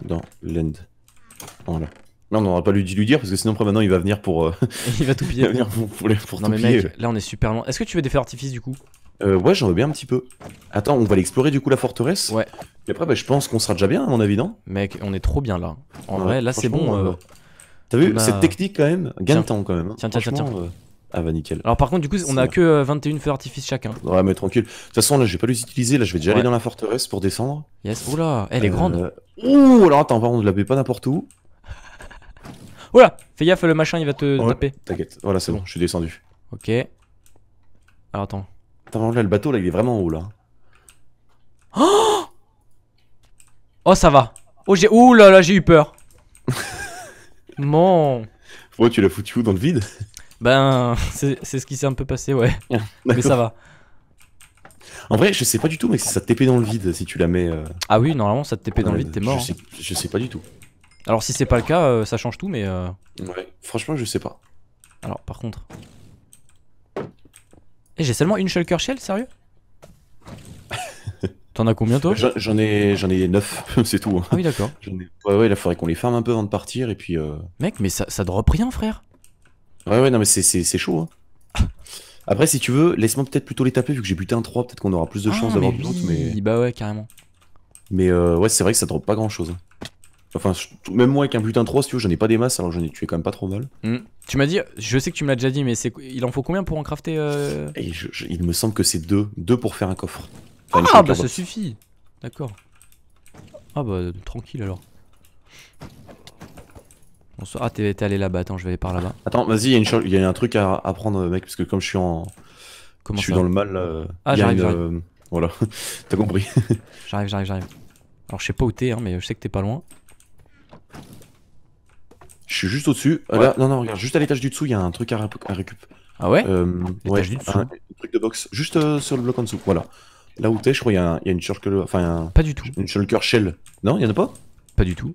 Dans l'end. Voilà. Non, on n'aura pas lui lui dire parce que sinon après maintenant il va venir pour euh, <laughs> Il va tout <laughs> piller. venir pour, pour, non mais piller. là on est super loin. Est-ce que tu veux des feux d'artifice du coup euh, ouais, j'en veux bien un petit peu. Attends, on va l'explorer du coup la forteresse Ouais. Et après, bah, je pense qu'on sera déjà bien, à mon avis, non Mec, on est trop bien là. En vrai, là c'est bon. Euh, euh... T'as vu, cette technique quand même gagne temps quand même. Hein. Tiens, tiens, tiens, euh, Ah bah nickel. Alors par contre, du coup, on a que 21 euh, feux d'artifice chacun. Hein. Ouais, mais tranquille. De toute façon, là, je vais pas les utiliser. Là, je vais déjà aller dans la forteresse pour descendre. Yes. Oula, eh, elle est grande. Ouh, alors attends, on contre, la met pas n'importe où. Oula, fais gaffe, le machin, il va te taper. T'inquiète. Voilà, c'est bon, je suis descendu. Ok. Alors attends. Attends, le bateau, là, il est vraiment haut, là. Oh <gasps> Oh, ça va. Oh, j'ai... Ouh là là, j'ai eu peur. <laughs> Mon... Oh, tu l'as foutu dans le vide Ben, c'est ce qui s'est un peu passé, ouais. <laughs> Ah, mais ça va. En vrai, je sais pas du tout, mais ça te TP dans le vide si tu la mets. Euh, ah oui, normalement ça te TP dans le vide, t'es mort. Hein. Je sais, pas du tout. Alors si c'est pas le cas, euh, ça change tout, mais. Euh, ouais, franchement, je sais pas. Alors par contre. Eh, j'ai seulement une Shulker Shell, sérieux <laughs> T'en as combien toi J'en ai, j'en ai 9, <laughs> c'est tout. Hein. Ah oui, d'accord. Ouais, ouais, il faudrait qu'on les ferme un peu avant de partir et puis. Euh, Mec, mais ça, ça drop rien, frère. Ouais, ouais, non, mais c'est chaud. Hein. <laughs> Après, si tu veux, laisse-moi peut-être plutôt les taper vu que j'ai buté un 3, peut-être qu'on aura plus de ah, chances d'avoir du Mais... Bah ouais, carrément. Mais euh, ouais, c'est vrai que ça drop pas grand chose. Hein. Enfin, même moi avec un putain 3, si tu veux, j'en ai pas des masses, alors je n'ai tué quand même pas trop mal. Mm. Tu m'as dit, je sais que tu m'as déjà dit, mais il en faut combien pour en crafter euh Il me semble que c'est deux. Deux pour faire un coffre. ah, bah ça suffit D'accord. Ah, bah tranquille alors. Bonsoir. Ah, t'es allé là-bas, attends, je vais aller par là-bas. Attends, vas-y, il y, y, a un truc à, à, prendre, mec, parce que comme je suis en. Comment je suis dans le mal. Euh, ah, j'arrive. Euh, voilà, <laughs> t'as compris. j'arrive, j'arrive, j'arrive. Alors, je sais pas où t'es, hein, mais je sais que t'es pas loin. Je suis juste au-dessus. Ah, non, non, regarde, juste à l'étage du dessous, il y a un truc à, récup. Ah ouais euh, Un, truc de box, juste euh, sur le bloc en dessous. Voilà. Là où t'es, je crois, il y, a une shulker. Enfin, pas du tout. Une shulker shell. Non, il y en a pas Pas du tout.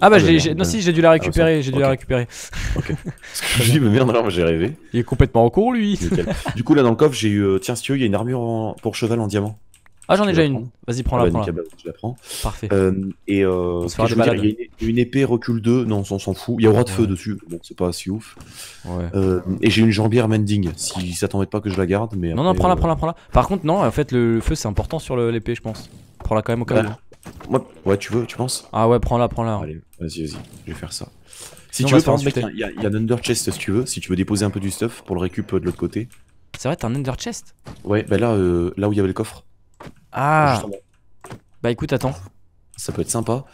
Ah bah, ah, j'ai, non, si, j'ai dû la ah, récupérer. Bah, j'ai dû la récupérer. <laughs> Parce que je dis, mais merde, alors j'ai rêvé. Il est complètement en cours, lui. du coup, là dans le coffre, j'ai eu. Euh, tiens, si tu veux, il y a une armure pour cheval en diamant. Ah, j'en ai déjà une. Vas-y, prends-la. Ah bah, bah, je la prends. Parfait. Euh, et euh, une, épée recule 2, non, on s'en fout. Il y a roi de feu dessus, bon, c'est pas si ouf. Ouais. Euh, et j'ai une jambière mending, si ça t'embête pas que je la garde. mais Non, non, prends-la, prends-la, prends-la. Par contre, non, en fait, le, feu c'est important sur l'épée, je pense. Prends-la quand même au cas bah, où. Hein. Ouais. tu veux, tu penses Ah ouais, prends-la, prends-la. vas-y, vas-y, je vais faire ça. Si tu veux, il y, a un under chest si tu veux, si tu veux déposer un peu du stuff pour le récup de l'autre côté. C'est vrai, t'as un under chest Ouais, bah là, là où il y avait le coffre. Ah Bah écoute, attends. Ça peut être sympa.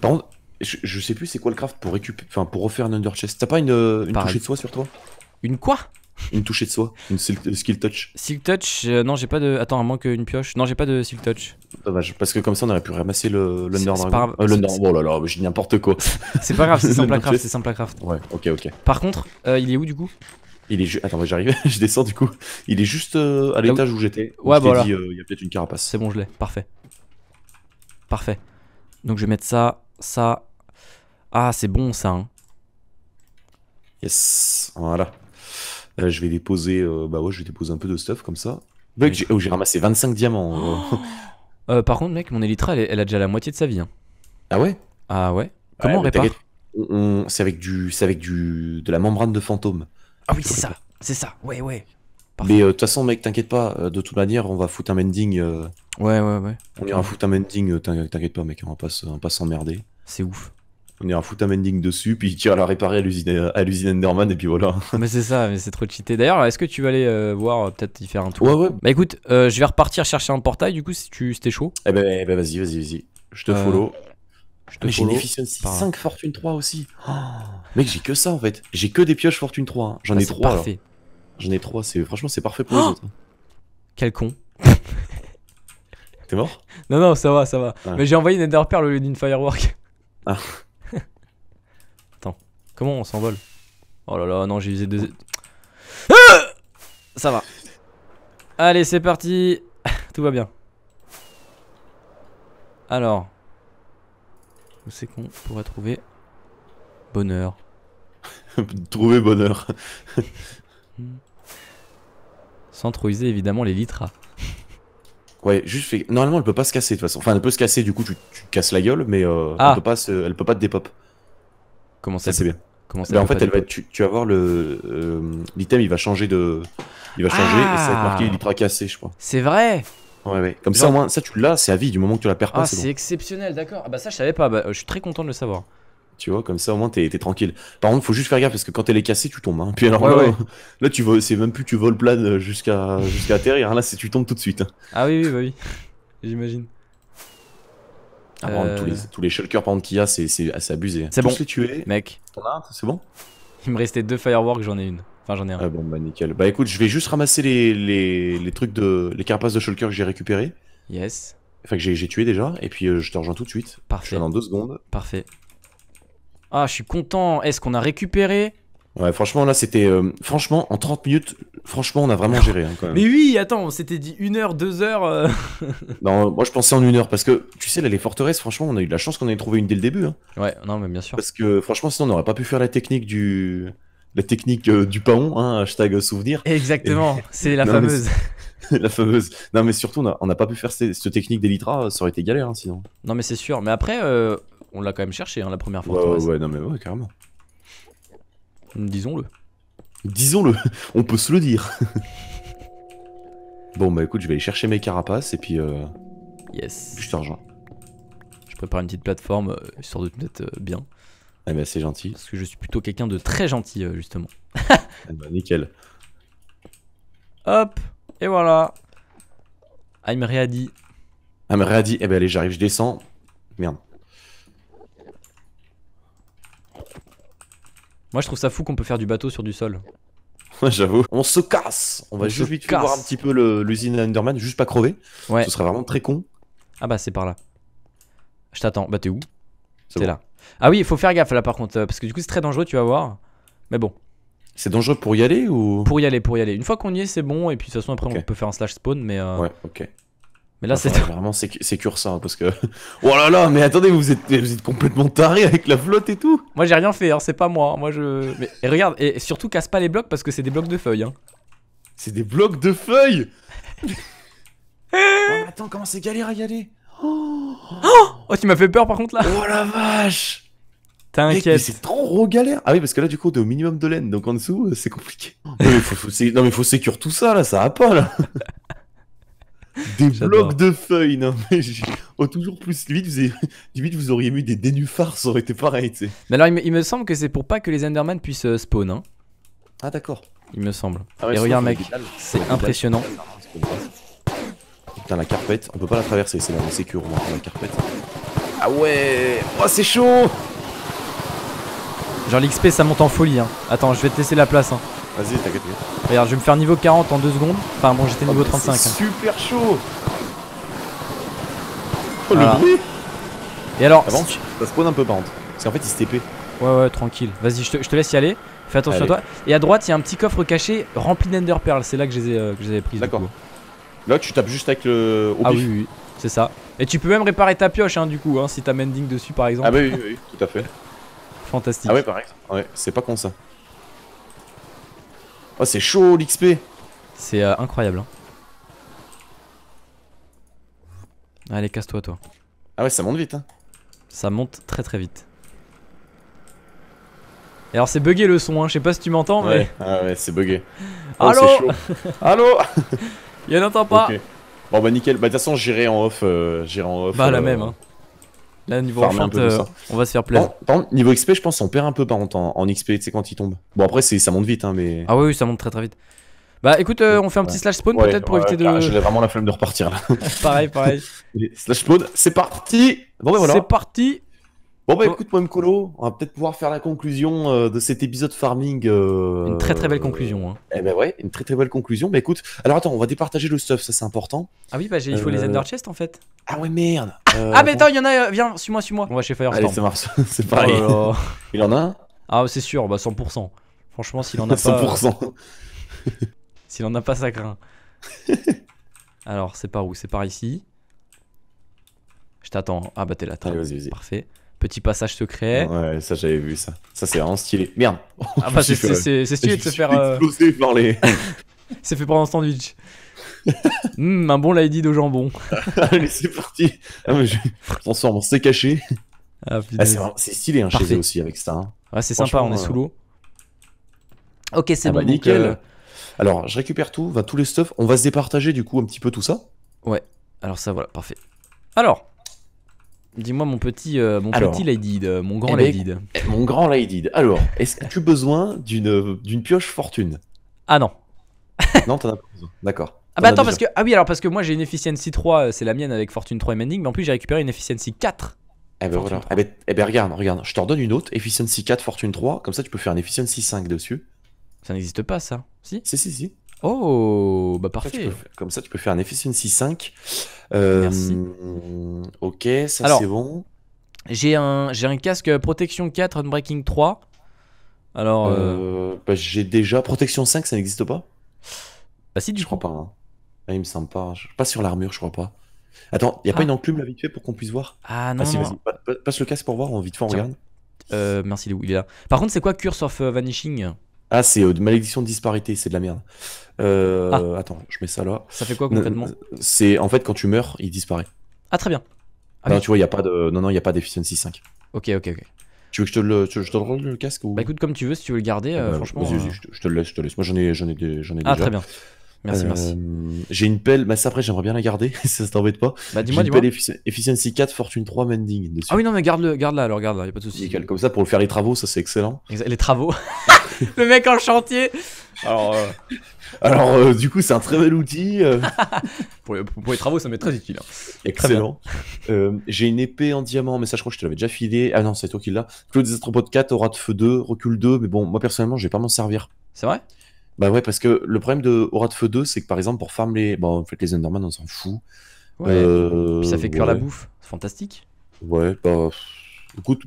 Par contre, je, sais plus c'est quoi le craft pour récupérer, enfin pour refaire un under chest. T'as pas une, une touchée de soie sur toi Une quoi Une touchée de soie, une euh, skill touch. Silk touch, euh, non j'ai pas de. Attends, à moins qu'une pioche. Non j'ai pas de silk touch. Dommage, parce que comme ça on aurait pu ramasser le l'under dragon. j'ai n'importe quoi. <laughs> C'est pas grave, c'est <laughs> simple à craft, c'est simple craft. Ouais, ok ok. Par contre, euh, il est où du coup il est juste. Attends, j'arrive, <laughs> je descends du coup. Il est juste euh, à ah l'étage où, j'étais. Ouais, voilà. Euh, il y a peut-être une carapace. C'est bon, je l'ai. Parfait. Parfait. Donc je vais mettre ça, ça. Ah, c'est bon ça. Hein. Yes. Voilà. Euh, je vais déposer. Euh, bah ouais, je vais déposer un peu de stuff comme ça. Mec, j'ai oh, ramassé 25 diamants. <gasps> par contre, mec, mon Elytra, elle, a déjà la moitié de sa vie. Hein. Ah ouais Ah ouais Comment on répare C'est avec, du... avec du... de la membrane de fantôme. Ah oui, c'est ça, c'est ça, ouais, ouais. Mais euh, de toute façon, mec, t'inquiète pas, euh, de toute manière, on va foutre un mending. Euh, ouais, ouais, ouais. On ira foutre un mending, t'inquiète pas, mec, on va pas, s'emmerder. C'est ouf. On ira foutre un mending dessus, puis tu vas la réparer à l'usine, Enderman, et puis voilà. <laughs> mais c'est ça, mais c'est trop cheaté. D'ailleurs, est-ce que tu vas aller voir, peut-être y faire un tour Ouais, ouais. Bah écoute, je vais repartir chercher un portail, du coup, si tu c'était chaud. Eh ben, eh ben vas-y, vas-y, vas-y. Je te follow mais j'ai une efficiency 5 fortune 3 aussi. Oh, mec, j'ai que ça en fait. J'ai que des pioches fortune 3. Hein. J'en ah, ai 3. Parfait. J'en ai 3, c'est franchement c'est parfait pour les oh autres. Hein. Quel con. <laughs> T'es mort Non non, ça va, ça va. Ah. Mais j'ai envoyé une Ender Pearl au lieu d'une firework. Ah. <laughs> Attends. Comment on s'envole Oh là là, non, j'ai usé deux e- ah Ça va. Allez, c'est parti. <laughs> Tout va bien. Alors, c'est qu'on pourrait trouver bonheur <laughs> Trouver bonheur. Sans <laughs> hmm. truiser évidemment les litras. <laughs> Ouais, juste fait. Normalement, elle peut pas se casser de toute façon. Enfin, elle peut se casser, du coup, tu, casses la gueule, mais euh, elle, ah. peut pas elle peut pas te dépop. Comment ça, c'est bien. Comment ça bah, en fait, elle va, tu, vas voir le euh, l'item, il va changer de, il va changer et ça va être ah. cassé, je crois. C'est vrai. Ouais, ouais. Comme ça, au moins, ça tu l'as, c'est à vie. Du moment que tu la perds pas, ah, c'est exceptionnel, d'accord. Ah, bah ça, je savais pas. Bah, je suis très content de le savoir. Tu vois, comme ça, au moins, t'es tranquille. Par contre, faut juste faire gaffe parce que quand elle est cassée, tu tombes. Hein. Puis alors <laughs> là, tu vois, c'est même plus tu voles plane euh, jusqu'à jusqu'à atterrir. Là, c'est tu tombes tout de suite. Hein. Ah oui, oui, bah oui. <laughs> J'imagine. Ah, euh. tous, les, tous les shulkers par contre qu'il y a, c'est abusé. Hein. C'est bon. les tuer. Mec. C'est bon Il me restait deux fireworks, j'en ai une. Enfin, j'en ai un. Ah bon, bah nickel. Bah écoute, je vais juste ramasser les, les, trucs de. les carapaces de Shulker que j'ai récupéré Yes. Enfin, que j'ai tué déjà. Et puis euh, je te rejoins tout de suite. Parfait. Je dans deux secondes. Parfait. Ah, je suis content. Est-ce qu'on a récupéré Ouais, franchement, là, c'était. Euh, franchement, en 30 minutes, franchement, on a vraiment géré. Hein, mais oui, attends, on s'était dit une heure, deux heures. Euh. <laughs> non, moi, je pensais en une heure parce que, tu sais, là, les forteresses, franchement, on a eu de la chance qu'on ait trouvé une dès le début. Hein. Ouais, non, mais bien sûr. Parce que, franchement, sinon, on n'aurait pas pu faire la technique du la technique euh, du paon, hein, hashtag souvenir. Exactement, c'est la fameuse. <laughs> la fameuse. Non, mais surtout, on n'a pas pu faire cette, technique d'Elytra, ça aurait été galère hein, sinon. Non, mais c'est sûr. Mais après, euh, on l'a quand même cherché hein, la première fois. Ouais, ouais, non, mais ouais, carrément. Disons-le. Disons-le, <laughs> on peut se le dire. bon, bah écoute, je vais aller chercher mes carapaces et puis. Euh, yes. je te rejoins. Je prépare une petite plateforme, histoire de peut-être bien. Ah ben, c'est gentil. Parce que je suis plutôt quelqu'un de très gentil, euh, justement. Ah, bah, nickel. Hop, et voilà. I'm ready. I'm ready. Eh ben, allez, j'arrive, je descends. Merde. Moi, je trouve ça fou qu'on peut faire du bateau sur du sol. <laughs> J'avoue. On se casse. On va juste voir un petit peu l'usine Enderman, juste pas crever. Ouais. Ce serait vraiment très con. Ah bah c'est par là. Je t'attends. Bah t'es où T'es là. Ah oui, il faut faire gaffe là par contre, euh, parce que du coup c'est très dangereux, tu vas voir. Mais bon. C'est dangereux pour y aller ou Pour y aller, pour y aller. Une fois qu'on y est, c'est bon, et puis de toute façon après on peut faire un slash spawn, mais. Euh, ouais, ok. Mais là, bah, c'est <laughs> vraiment c'est ça, hein, parce que <laughs> oh là là, mais attendez, vous êtes, vous êtes complètement taré avec la flotte et tout. Moi, j'ai rien fait, hein, c'est pas moi. Hein, moi, je. Mais, regarde, et surtout casse pas les blocs parce que c'est des blocs de feuilles. Hein. C'est des blocs de feuilles. <laughs> oh, attends, comment c'est galère à y aller Oh, oh tu m'as fait peur par contre là Oh la vache T'inquiète. C'est trop galère. Ah oui, parce que là, du coup, t'es au minimum de laine, donc en dessous, euh, c'est compliqué. <laughs> Non mais, faut, faut, sécure tout ça, là, ça a pas, là. <laughs> Des blocs de feuilles, non mais oh, toujours plus. vite, vous, vous auriez mis des dénuphars, ça aurait été pareil, tu sais. Mais alors, il me, semble que c'est pour pas que les Enderman puissent euh, spawn, hein. Ah, d'accord. Il me semble. Ah Et regarde, mec, c'est impressionnant. Ah, Putain, la carpette, on peut pas la traverser, c'est là, on sécure, la carpette. Ah ouais Oh, c'est chaud Genre, l'XP, ça monte en folie, hein. Attends, je vais te laisser la place, hein. Vas-y, t'inquiète. Regarde, je vais me faire niveau 40 en 2 secondes. Enfin, bon, j'étais oh, niveau 35. Hein. super chaud Oh, le bruit Et alors un peu, par contre. Parce qu'en fait, il se TP. Ouais, ouais, tranquille. Vas-y, je te laisse y aller. Fais attention à toi. Et à droite, il y a un petit coffre caché rempli d'enderpearls. C'est là que je les ai, euh, pris D'accord. Là, tu tapes juste avec le. ah oui, oui, c'est ça. Et tu peux même réparer ta pioche, hein, du coup, hein, si t'as mending dessus, par exemple. Ah bah oui, oui, tout à fait. Fantastique. Ah ouais, par exemple. Ouais, c'est pas con ça. Oh, c'est chaud l'XP. C'est euh, incroyable. Hein. Allez, casse-toi, toi. Ah ouais, ça monte vite. Hein. Ça monte très très vite. Et alors c'est bugué le son, hein. je sais pas si tu m'entends, mais... ah ouais, c'est bugué. ah <laughs> oh, c'est chaud. <laughs> Allô <laughs> Y'en entend pas. Bon bah nickel. Bah de toute façon j'irai en off. Euh, j'irai en off. Bah la euh, même. Hein. Là niveau enfant, euh, on va se faire plaisir. Par, contre, niveau XP, je pense on perd un peu par contre en, XP, tu sais quand il tombe. Bon après c'est ça monte vite hein mais. Ah oui, oui ça monte très très vite. Bah écoute, on fait un petit slash spawn peut-être pour éviter de. J'ai vraiment la flemme de repartir là. <laughs> pareil, pareil. <laughs> slash spawn, c'est parti. Bon ben voilà. C'est parti. Bon bah écoute moi Colo, on va peut-être pouvoir faire la conclusion euh, de cet épisode farming. Euh, une très très belle conclusion. Hein. Eh ben ouais, une très très belle conclusion. Mais bah, écoute, alors attends, on va départager le stuff, ça c'est important. Ah oui, bah il faut les euh, Ender Chest en fait. Ah ouais merde. <laughs> ah mais attends, il y en a, viens, suis-moi, suis-moi. On va chez Firestorm. Allez, <laughs> c'est c'est ah, pareil. Oh, oh. <laughs> il en a un Ah c'est sûr, bah 100%. Franchement, s'il en a pas... 100%. s'il en a pas, ça craint. alors c'est par où C'est par ici. Je t'attends. Ah bah t'es là, vas parfait. Petit passage secret. Ouais, ça j'avais vu ça. Ça c'est vraiment stylé. Merde. Ah, bah, c'est euh, stylé de se faire. Euh, exploser par les. <laughs> c'est fait pour un sandwich. <laughs> Hmm, un bon lady de jambon. <laughs> Allez, c'est parti. Ah, mais je ah, ah, c'est caché. c'est stylé hein, chez eux aussi avec ça. Hein. Ouais, c'est sympa, on est sous l'eau. Euh, ok, c'est bon, bah, nickel. Alors, je récupère tout, va tous les stuff. On va se départager du coup un petit peu tout ça. Ouais, alors ça voilà, parfait. Alors, Dis-moi mon petit, euh, mon petit Lady, euh, mon grand eh, ben, eh Mon grand Lady. Alors, est-ce que tu as besoin d'une d'une pioche fortune Ah non. non, t'en as pas besoin. D'accord. Ah bah attends, parce que, ah oui, alors parce que moi j'ai une efficiency 3, euh, c'est la mienne avec Fortune 3 et Mending, mais en plus j'ai récupéré une efficiency 4. Eh, ben, eh, ben, eh ben, regarde, regarde, je te donne une autre, efficiency 4, fortune 3, comme ça tu peux faire une efficiency 5 dessus. Ça n'existe pas ça Si Si, si, si. Oh, bah parfait. Comme ça, tu peux faire un efficiency 6-5. Merci. Euh, ok, ça c'est bon. J'ai un, un casque protection 4, unbreaking 3. Alors. Euh, euh, bah, j'ai déjà protection 5, ça n'existe pas Bah si, je crois pas. Hein. Ah, il me semble pas. Hein. Pas sur l'armure, je crois pas. Attends, y a pas ah. une enclume là vite fait pour qu'on puisse voir ah, ah non, Passe le casque pour voir, on vite fait on regarde. merci où il est là. Par contre, c'est quoi Curse of Vanishing ah, c'est euh, malédiction de disparité, c'est de la merde. Euh, ah. Attends, je mets ça là. Ça fait quoi concrètement C'est en fait quand tu meurs, il disparaît. Ah très bien. Ah, non, ah tu vois, il y a pas de, non non, il y a pas d'efficiency 5. Ok, ok, ok. Tu veux que je te le, je te le, le casque ou... Bah écoute, comme tu veux, si tu veux le garder, euh, ah bah, franchement. je, te, le laisse, je te laisse. Moi j'en ai, j'en ai, j'en ai ah, déjà. Ah très bien. Merci, merci. J'ai une pelle, mais bah, ça après j'aimerais bien la garder, <laughs> ça t'embête pas. Bah dis-moi, dis-moi. Efficiency 4, Fortune 3, Mending. Ah oui, non, mais garde garde-la alors, garde-la, a pas de soucis. comme ça pour faire les travaux, ça c'est excellent. Les travaux <laughs> <laughs> le mec en chantier. Alors, euh, euh, du coup, c'est un très bel outil. Euh. <laughs> pour, les, travaux, ça m'est très utile. Hein. excellent. J'ai une épée en diamant, mais ça, je crois que je te l'avais déjà filé. Ah non, c'est toi qui l'as. Claude Astropodes 4, Aura de Feu 2, recule 2. Mais bon, moi, personnellement, je vais pas m'en servir. C'est vrai Bah ouais, parce que le problème de Aura de Feu 2, c'est que par exemple, pour farm les. Bon, bah, en fait, les Enderman, on s'en fout. Ouais. Euh, Puis ça fait cuire la bouffe. C'est fantastique. Ouais, bah. Écoute,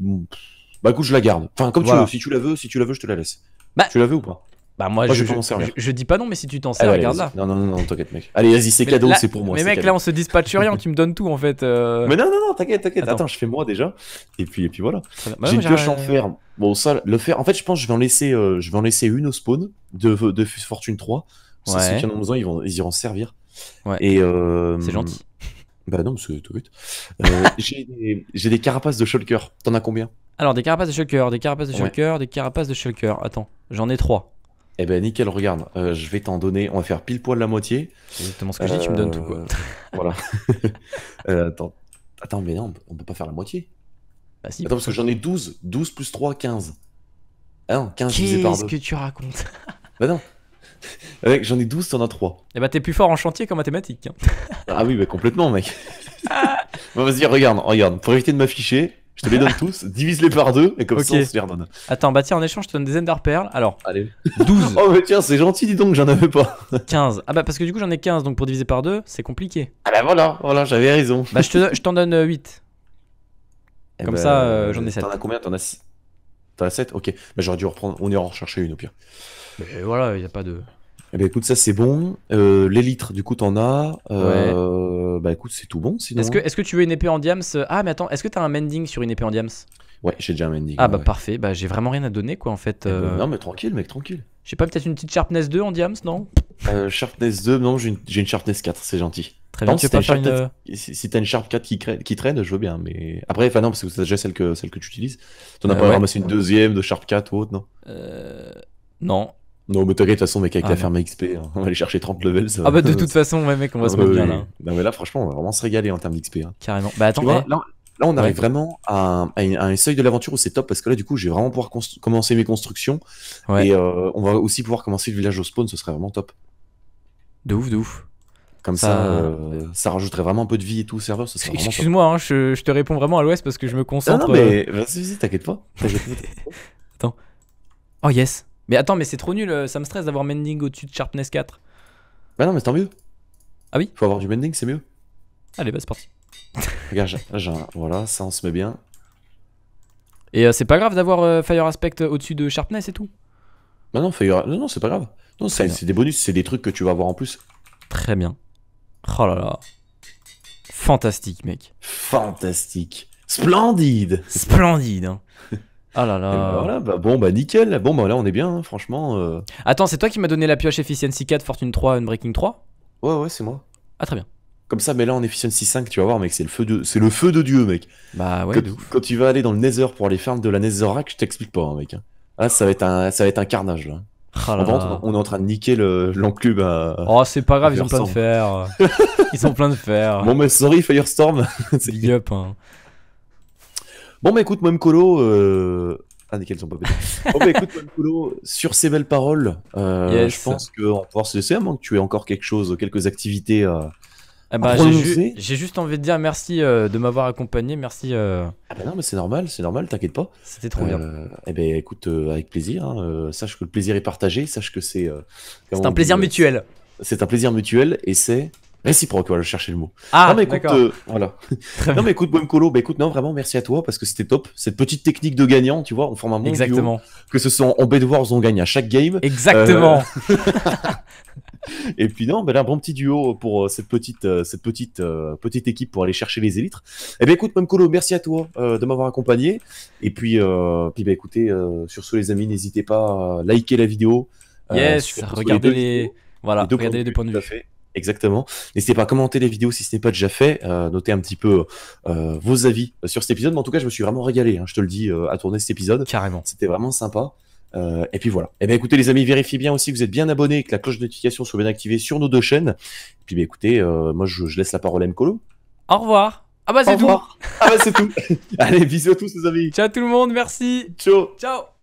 bah écoute, je la garde. Enfin, comme tu Si tu la veux, si tu la veux, je te la laisse. Bah, tu l'avais ou pas bah moi, je, je, je, dis pas non, mais si tu t'en sers, regarde là. Non, non, non, non t'inquiète, mec. Allez, vas-y, c'est cadeau, c'est pour moi. Mais mec, là, on se dispatche rien, tu me donnes tout en fait. Euh. <laughs> Mais non, non, non, t'inquiète, t'inquiète. Attends. je fais moi déjà. Et puis, et puis voilà. Bah j'ai une pioche en Bon, ça, le fer, en fait, je pense que je vais en laisser, euh, je vais en laisser une au spawn de, de, Fortune 3. Ça, c'est Ceux en ont besoin, ils, vont, ils iront servir. Ouais. euh, c'est gentil. Bah non, parce que tout vite. Euh, <laughs> j'ai des, carapaces de shulker. T'en as combien Alors, des carapaces de shulker, des carapaces de shulker, des carapaces de shulker. Attends, j'en ai trois. Eh ben nickel, regarde, euh, je vais t'en donner, on va faire pile poil la moitié. exactement ce que je dis, tu me donnes tout quoi. Euh, voilà. <laughs> attends. mais non, on peut pas faire la moitié. Bah si. Attends, parce que j'en ai 12. 12 plus 3, 15. Ah 15 divisé par Qu'est-ce que tu racontes Bah non, <laughs> J'en ai 12, t'en as 3. Et bah t'es plus fort en chantier qu'en mathématiques. Hein. ah oui, bah complètement, mec. <laughs> bon, vas-y, regarde, regarde. Pour éviter de m'afficher, je te les donne tous, divise-les par deux, et comme ça, on se les redonne. Attends, bah tiens, en échange, je te donne des Ender perles, Alors, Allez. 12. <laughs> oh, mais tiens, c'est gentil, dis donc, j'en avais pas. 15. Ah bah, parce que du coup, j'en ai 15, donc pour diviser par deux, c'est compliqué. Ah bah voilà, voilà, j'avais raison. Bah, je, te, je t'en donne 8. Euh, eh comme bah, ça, euh, j'en ai 7. T'en as combien T'en as 6 T'en as 7 Ok. Bah, j'aurais dû reprendre, on ira en rechercher une au pire voilà, il n'y a pas de. Eh ben écoute, ça c'est bon. Euh, les litres, du coup, t'en as. Euh, bah écoute, c'est tout bon sinon. Est-ce que, est que tu veux une épée en diams Ah, mais attends, est-ce que t'as un mending sur une épée en diams Ouais, j'ai déjà un mending. Ah, bah parfait. Bah j'ai vraiment rien à donner quoi en fait. Eh ben, euh. non, mais tranquille, mec, tranquille. J'ai pas peut-être une petite sharpness 2 en diams, non euh, Sharpness 2, non, j'ai une, une, sharpness 4, c'est gentil. Très bien, tu si t'as une, sharp 4 qui, qui, traîne, je veux bien, mais après, enfin non, parce que c'est déjà celle que, celle que tu utilises. T'en as pas ramassé une deuxième de sharp 4 ou autre, non Non, non, mais de toute façon, mec, avec ah, la ferme XP, hein. on va aller chercher 30 levels. Ça ah, bah, <laughs> de toute façon, mec, on va se mettre bien là. Non, mais là, franchement, on va vraiment se régaler en termes d'XP. Hein. Carrément. Bah, attends, eh. là, on arrive vraiment à, un seuil de l'aventure où c'est top parce que là, du coup, je vais vraiment pouvoir commencer mes constructions. Et euh, on va aussi pouvoir commencer le village au spawn, ce serait vraiment top. De ouf, de ouf. Comme ça, ça, euh, rajouterait vraiment un peu de vie et tout au serveur. Excuse-moi, hein, je, te réponds vraiment à l'ouest parce que je me concentre. Non, mais euh. vas-y, vas <laughs> t'inquiète pas. Attends. Oh yes. Mais attends, mais c'est trop nul, euh, ça me stresse d'avoir Mending au-dessus de Sharpness 4. Bah non, mais c'est tant mieux. Ah oui Faut avoir du Mending, c'est mieux. Allez, bah c'est parti. <laughs> Regarde, Voilà, ça on se met bien. Et euh, c'est pas grave d'avoir euh, Fire Aspect au-dessus de Sharpness et tout Bah non, Fire... Non, non c'est pas grave. Non, c'est des bonus, c'est des trucs que tu vas avoir en plus. Très bien. Oh là là. Fantastique, mec. Fantastique. Splendide Splendide hein. <laughs> Ah là là. Ben voilà, bah bon, bah nickel. Bon, bah là, on est bien, hein, franchement. Euh. Attends, c'est toi qui m'as donné la pioche Efficiency 4, Fortune 3, Unbreaking 3 Ouais, ouais, c'est moi. Ah, très bien. Comme ça, mais là, en Efficiency 5, tu vas voir, mec, c'est le feu de, c'est le feu de Dieu, mec. Bah ouais. Quand, tu vas aller dans le Nether pour aller faire de la Netherrack, je t'explique pas, hein, mec. Hein. Ah, ça va être un, ça va être un carnage, là. Ah on, est en train de niquer l'enclume Oh, c'est pas grave, ils ont plein de fer. <laughs> ils ont plein de fer. Bon, mais sorry, Firestorm. <laughs> C'est up. Hein. Bon, bah écoute, Mme Colo. Euh... Ah, sont pas bah écoute, sur ces belles paroles, euh, je pense qu'on va pouvoir se laisser, à moins que tu aies encore quelque chose, quelques activités. Ah j'ai, juste envie de dire merci euh, de m'avoir accompagné, merci. Ah bah non mais c'est normal, c'est normal, t'inquiète pas. C'était trop bien. Eh ben écoute, avec plaisir. Hein, sache que le plaisir est partagé, sache que c'est. c'est un plaisir mutuel. C'est un plaisir mutuel et c'est Réciproque, voilà, je cherchais le mot. Ah, non, mais écoute, euh, voilà. <laughs> non, mais écoute, Boemcolo, bah écoute, non, vraiment, merci à toi parce que c'était top. Cette petite technique de gagnant, tu vois, on forme un bon Exactement. que ce soit en Bedwars, on gagne à chaque game. Exactement. Euh, <laughs> et puis non, ben bah, un bon petit duo pour euh, cette petite, cette petite, petite équipe pour aller chercher les élites. Eh bien écoute, colo merci à toi de m'avoir accompagné. Et puis, puis ben, écoutez, sur ce les amis, n'hésitez pas à liker la vidéo. Yes, regardez les, voilà, regardez les points de vue. Exactement. N'hésitez pas à commenter les vidéos si ce n'est pas déjà fait. notez un petit peu euh, vos avis euh, sur cet épisode. Mais en tout cas, je me suis vraiment régalé, hein, je te le dis, euh, à tourner cet épisode. Carrément. C'était vraiment sympa. et puis voilà. Et eh bien écoutez les amis, vérifiez bien aussi que vous êtes bien abonnés, que la cloche de notification soit bien activée sur nos deux chaînes. Et puis ben écoutez, moi je, laisse la parole à Mkolo. Au revoir. Ah bah c'est tout. ah bah c'est tout. <laughs> Allez, bisous à tous les amis. Ciao tout le monde, merci. Ciao. Ciao.